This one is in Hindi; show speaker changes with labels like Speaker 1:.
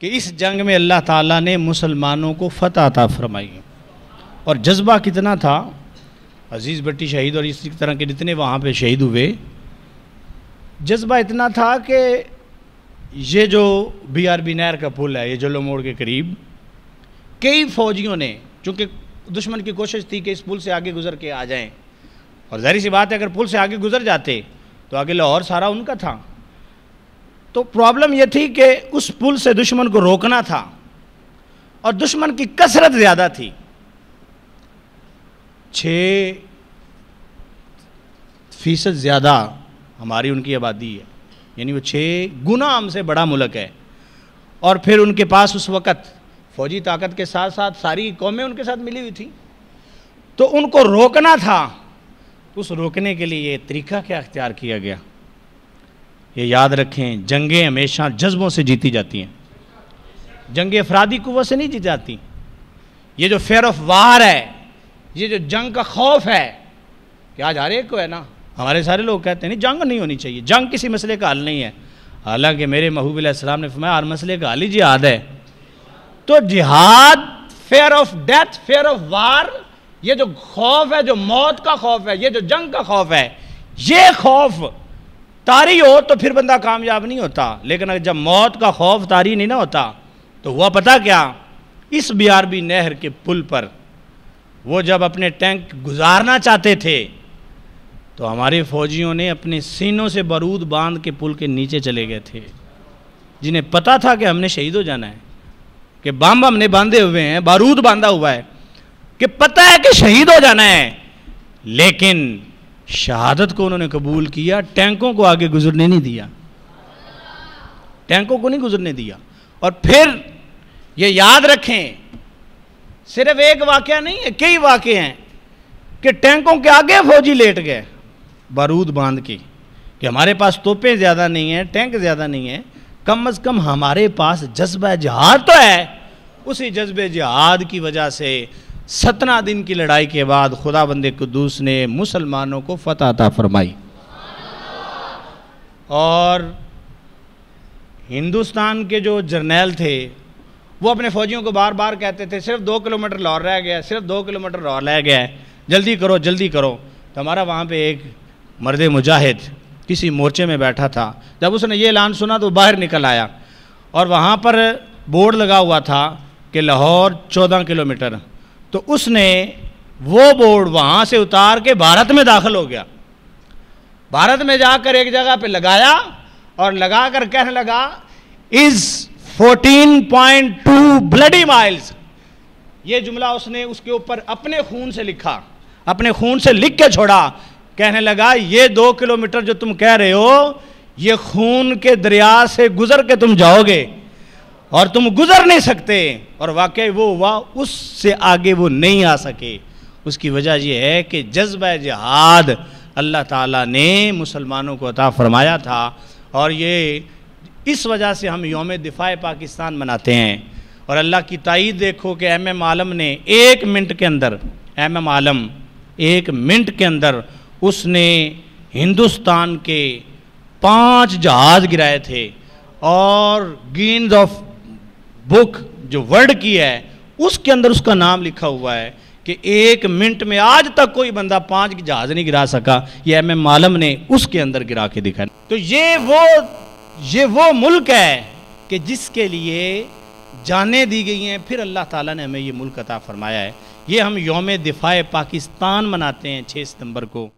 Speaker 1: कि इस जंग में अल्लाह ताला ने मुसलमानों को फतह अता फरमाई और जज्बा कितना था अजीज़ भट्टी शहीद और इसी तरह के जितने वहाँ पे शहीद हुए जज्बा इतना था कि ये जो बी आर बी नहर का पुल है ये जलो मोड़ के करीब कई फौजियों ने चूँकि दुश्मन की कोशिश थी कि इस पुल से आगे गुजर के आ जाएं और जाहिर सी बात है अगर पुल से आगे गुजर जाते तो आगे लाहौर सारा उनका था तो प्रॉब्लम यह थी कि उस पुल से दुश्मन को रोकना था और दुश्मन की कसरत ज़्यादा थी छ फीसद ज़्यादा हमारी उनकी आबादी है यानी वो छः गुना हमसे बड़ा मुल्क है और फिर उनके पास उस वक़्त फौजी ताकत के साथ साथ सारी कौमें उनके साथ मिली हुई थी तो उनको रोकना था उस रोकने के लिए ये तरीका क्या अख्तियार किया गया ये याद रखें जंगें हमेशा जज्बों से जीती जाती हैं जंग अफराधी कुत से नहीं जीत जाती ये जो फेयर ऑफ वार है ये जो जंग का खौफ है क्या आज हर एक को है ना हमारे सारे लोग कहते हैं नहीं जंग नहीं होनी चाहिए जंग किसी मसले का हल नहीं है हालांकि मेरे महबूब ने फरमाया हर मसले का हल ही जिहाद है तो जिहाद fear of death fear of war ये जो खौफ है जो मौत का खौफ है ये जो जंग का खौफ है ये खौफ तारी हो तो फिर बंदा कामयाब नहीं होता लेकिन जब मौत का खौफ तारी नहीं ना होता तो हुआ पता क्या इस बीआरबी नहर के पुल पर वो जब अपने टैंक गुजारना चाहते थे तो हमारे फौजियों ने अपने सीनों से बारूद बांध के पुल के नीचे चले गए थे जिन्हें पता था कि हमने शहीद हो जाना है कि बम हमने बांधे हुए हैं बारूद बांधा हुआ है कि पता है कि शहीद हो जाना है लेकिन शहादत को उन्होंने कबूल किया टैंकों को आगे गुजरने नहीं दिया टैंकों को नहीं गुजरने दिया और फिर ये याद रखें सिर्फ एक वाक्य नहीं है कई वाक्य हैं कि टैंकों के आगे फौजी लेट गए बारूद बांध के कि हमारे पास तोपें ज़्यादा नहीं है टैंक ज़्यादा नहीं है कम अज़ कम हमारे पास जज्बा जहाद तो है उसी जज्बे जहाद की वजह से सतना दिन की लड़ाई के बाद खुदा बंद कुदूस ने मुसलमानों को फतहता फरमाई और हिंदुस्तान के जो जर्नैल थे वो अपने फौजियों को बार बार कहते थे सिर्फ दो किलोमीटर लाहौर रह गया सिर्फ दो किलोमीटर लाहौर रह गया जल्दी करो जल्दी करो तो हमारा वहाँ पे एक मर्द मुजाहिद किसी मोर्चे में बैठा था जब उसने ये ऐलान सुना तो बाहर निकल आया और वहाँ पर बोर्ड लगा हुआ था कि लाहौर चौदह किलोमीटर तो उसने वो बोर्ड वहां से उतार के भारत में दाखिल हो गया भारत में जाकर एक जगह पे लगाया और लगाकर कहने लगा इज 14.2 ब्लडी माइल्स ये जुमला उसने उसके ऊपर अपने खून से लिखा अपने खून से लिख के छोड़ा कहने लगा ये दो किलोमीटर जो तुम कह रहे हो ये खून के दरिया से गुजर के तुम जाओगे और तुम गुजर नहीं सकते और वाकई वो हुआ उससे आगे वो नहीं आ सके उसकी वजह यह है कि जज्ब जहाद अल्लाह ताला ने मुसलमानों को अता फरमाया था और ये इस वजह से हम योम दिफा पाकिस्तान मनाते हैं और अल्लाह की तइद देखो कि एम एम आलम ने एक मिनट के अंदर एम एम आलम एक मिनट के अंदर उसने हिंदुस्तान के पांच जहाज़ गिराए थे और गेंद ऑफ बुक जो वर्ड की है उसके अंदर उसका नाम लिखा हुआ है कि एक मिनट में आज तक कोई बंदा पांच जहाज नहीं गिरा सका ये एम एम आलम ने उसके अंदर गिरा के दिखा तो ये वो ये वो मुल्क है कि जिसके लिए जाने दी गई हैं फिर अल्लाह ताला ने हमें ये मुल्क अता फरमाया है ये हम योम दिफाए पाकिस्तान मनाते हैं छः सितंबर को